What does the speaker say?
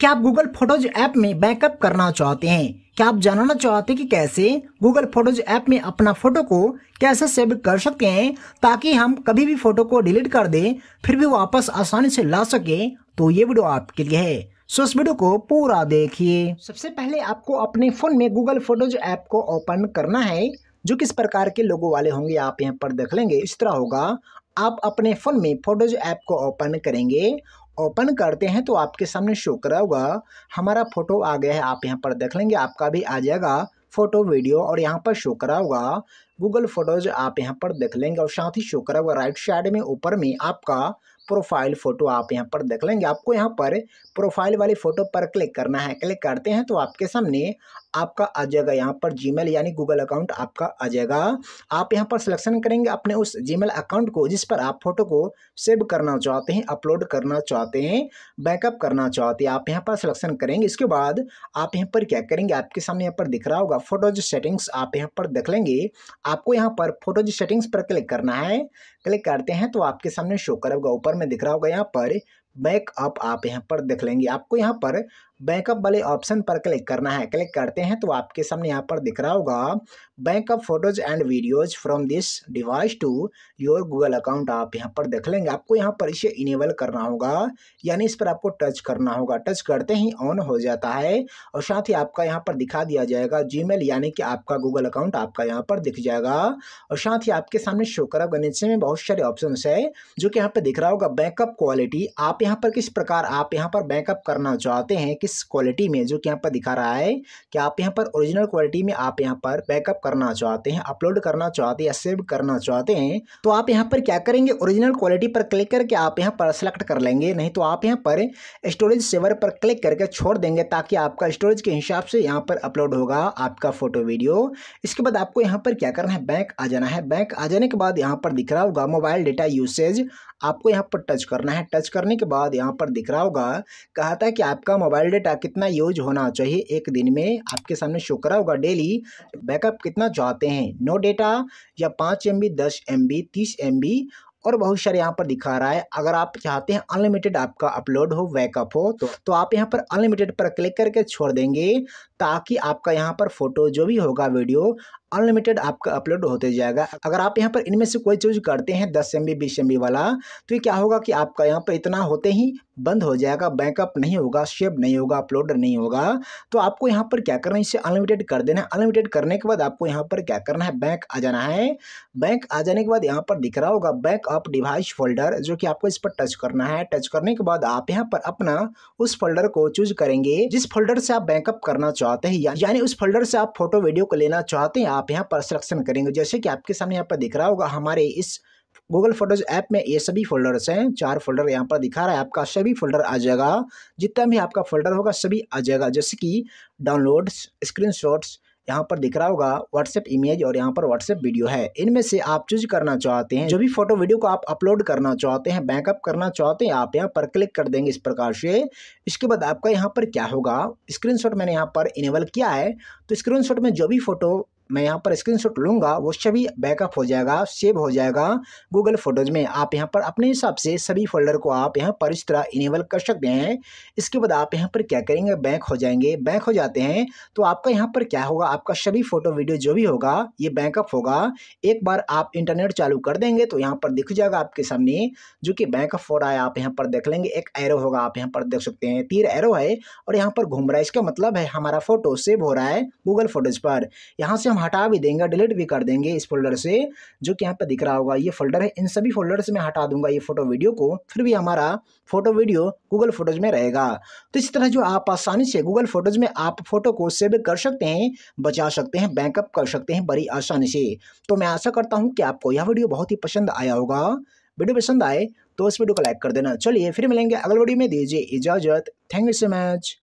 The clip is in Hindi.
क्या आप गूगल फोटोज ऐप में बैकअप करना चाहते हैं क्या आप जानना चाहते हैं कि कैसे गूगल फोटोज ऐप में अपना फोटो को कैसे सेव कर सकते हैं ताकि हम कभी भी फोटो को डिलीट कर दें फिर भी वापस आसानी से ला सके तो ये वीडियो आपके लिए है सो इस वीडियो को पूरा देखिए सबसे पहले आपको अपने फोन में गूगल फोटोज ऐप को ओपन करना है जो किस प्रकार के लोगों वाले होंगे आप यहाँ पर देख लेंगे इस तरह होगा आप अपने फ़ोन में फोटोज ऐप को ओपन करेंगे ओपन करते हैं तो आपके सामने शो करा होगा हमारा फ़ोटो आ गया है आप यहाँ पर देख लेंगे आपका भी आ जाएगा फ़ोटो वीडियो और यहाँ पर शो करा होगा गूगल फोटोज आप यहाँ पर देख लेंगे और साथ ही शो करा हुआ राइट साइड में ऊपर में आपका प्रोफाइल फ़ोटो आप यहाँ पर देख लेंगे आपको यहाँ पर प्रोफाइल वाली फ़ोटो पर क्लिक करना है क्लिक करते हैं तो आपके सामने आपका आ जाएगा यहाँ पर जी यानी गूगल अकाउंट आपका आ जाएगा आप यहाँ पर सिलेक्शन करेंगे अपने उस जी अकाउंट को जिस पर आप फोटो को सेव करना चाहते हैं अपलोड करना चाहते हैं बैकअप करना चाहते हैं आप यहाँ पर सिलेक्शन करेंगे इसके बाद आप यहाँ पर क्या करेंगे आपके सामने यहाँ पर दिख रहा होगा फोटोज सेटिंग्स आप यहाँ पर देख लेंगे आपको यहाँ पर फोटोज सेटिंग्स पर क्लिक करना है क्लिक करते हैं तो आपके सामने शो करेगा ऊपर में दिख रहा होगा यहाँ पर बैक अप आप यहाँ पर देख लेंगे आपको यहाँ पर बैकअप वाले ऑप्शन पर क्लिक करना है क्लिक करते हैं तो आपके सामने यहाँ पर दिख रहा होगा backup photos and videos from this device to your Google account आप यहाँ पर देख लेंगे आपको यहाँ पर इसे इनेबल करना होगा यानी इस पर आपको टच करना होगा टच करते ही ऑन हो जाता है और साथ ही आपका यहाँ पर दिखा दिया जाएगा जी यानी कि आपका गूगल अकाउंट आपका यहाँ पर दिख जाएगा और साथ ही आपके सामने शोकरब गणित में बहुत सारे ऑप्शन है जो कि यहाँ पर दिख रहा होगा बैकअप क्वालिटी आप यहाँ पर किस प्रकार आप यहाँ पर बैकअप करना चाहते हैं इस क्वालिटी में जो कि यहाँ पर दिखा रहा है कि आप यहाँ पर ओरिजिनल क्वालिटी में आप यहाँ पर बैकअप करना चाहते हैं अपलोड करना चाहते हैं सेव करना चाहते हैं तो आप यहाँ पर क्या करेंगे ओरिजिनल क्वालिटी पर क्लिक करके आप यहाँ पर सेलेक्ट कर लेंगे नहीं तो आप यहाँ पर स्टोरेज सेवर पर क्लिक करके छोड़ देंगे ताकि आपका स्टोरेज के हिसाब से यहाँ पर अपलोड होगा आपका फोटो वीडियो इसके बाद आपको यहाँ पर क्या करना है बैंक आ जाना है बैंक आ जाने के बाद यहाँ पर दिख रहा होगा मोबाइल डेटा यूसेज आपको यहाँ पर टच करना है टच करने के बाद यहाँ पर दिख रहा होगा कहा था कि आपका मोबाइल डेटा कितना यूज होना चाहिए एक दिन में आपके सामने शो करा होगा डेली बैकअप कितना चाहते हैं नो डेटा या पाँच एम बी दस एम बी तीस एम बी और बहुत सारे यहाँ पर दिखा रहा है अगर आप चाहते हैं अनलिमिटेड आपका अपलोड हो बैकअप हो तो, तो आप यहाँ पर अनलिमिटेड पर क्लिक करके छोड़ देंगे ताकि आपका यहाँ पर फोटो जो भी होगा वीडियो अनलिमिटेड आपका अपलोड होते जाएगा अगर आप यहाँ पर इनमें से कोई चूज करते हैं दस एम बी बीस एम बी वाला तो ये क्या होगा कि आपका यहाँ पर इतना होते ही बंद हो जाएगा बैकअप नहीं होगा सेव नहीं होगा अपलोड नहीं होगा तो आपको यहाँ पर क्या करना है इसे अनलिमिटेड कर देना है अनलिमिटेड करने के बाद आपको यहाँ पर क्या करना है बैंक आ जाना है बैंक आ जाने के बाद यहाँ पर दिख रहा होगा बैंक अप डिवाइस फोल्डर जो कि आपको इस पर टच करना है टच करने के बाद आप यहाँ पर अपना उस फोल्डर को चूज करेंगे जिस फोल्डर से आप बैकअप करना चाहते हैं यानी उस फोल्डर से आप फोटो वीडियो को लेना चाहते हैं आप यहाँ पर सिलेक्शन करेंगे जैसे कि आपके सामने यहाँ पर दिख रहा होगा हमारे इस गूगल फोटोज ऐप में ये सभी फोल्डर्स हैं चार फोल्डर यहाँ पर दिखा रहा है आपका सभी फोल्डर आ जाएगा जितना भी आपका फोल्डर होगा सभी आ जाएगा जैसे कि डाउनलोड्स स्क्रीन शॉट्स यहाँ पर दिख रहा होगा व्हाट्सएप इमेज और यहाँ पर व्हाट्सएप वीडियो है इनमें से आप चूज करना चाहते हैं जो भी फोटो वीडियो को आप अपलोड करना चाहते हैं बैकअप करना चाहते हैं आप यहाँ पर क्लिक कर देंगे इस प्रकार से इसके बाद आपका यहाँ पर क्या होगा स्क्रीनशॉट मैंने यहाँ पर इनेबल किया है तो स्क्रीनशॉट में जो भी फोटो मैं यहाँ पर स्क्रीनशॉट लूँगा वो सभी बैकअप हो जाएगा सेव हो जाएगा गूगल फोटोज़ में आप यहाँ पर अपने हिसाब से सभी फोल्डर को आप यहाँ पर इस तरह इनेबल कर सकते हैं इसके बाद आप यहाँ पर क्या करेंगे बैक हो जाएंगे बैक हो जाते हैं तो आपका यहाँ पर क्या होगा आपका सभी फ़ोटो वीडियो जो भी होगा ये बैकअप होगा एक बार आप इंटरनेट चालू कर देंगे तो यहाँ पर दिख जाएगा आपके सामने जो कि बैकअप हो रहा है आप यहाँ पर देख लेंगे एक एरो होगा आप यहाँ पर देख सकते हैं तीर एरो है और यहाँ पर घूम रहा है इसका मतलब है हमारा फ़ोटो सेव हो रहा है गूगल फोटोज़ पर यहाँ से हम हटा भी देंगे डिलीट भी कर देंगे इस फोल्डर से जो कि यहाँ पर दिख रहा होगा ये फोल्डर है इन सभी फोल्डर से मैं हटा दूंगा ये फोटो वीडियो को फिर भी हमारा फोटो वीडियो गूगल फोटोज़ में रहेगा तो इस तरह जो आप आसानी से गूगल फोटोज़ में आप फोटो को सेव कर सकते हैं बचा सकते हैं बैकअप कर सकते हैं बड़ी आसानी से तो मैं आशा करता हूँ कि आपको यह वीडियो बहुत ही पसंद आया होगा वीडियो पसंद आए तो इस वीडियो को लाइक कर देना चलिए फिर मिलेंगे अगले वीडियो में दीजिए इजाज़त थैंक यू सो मच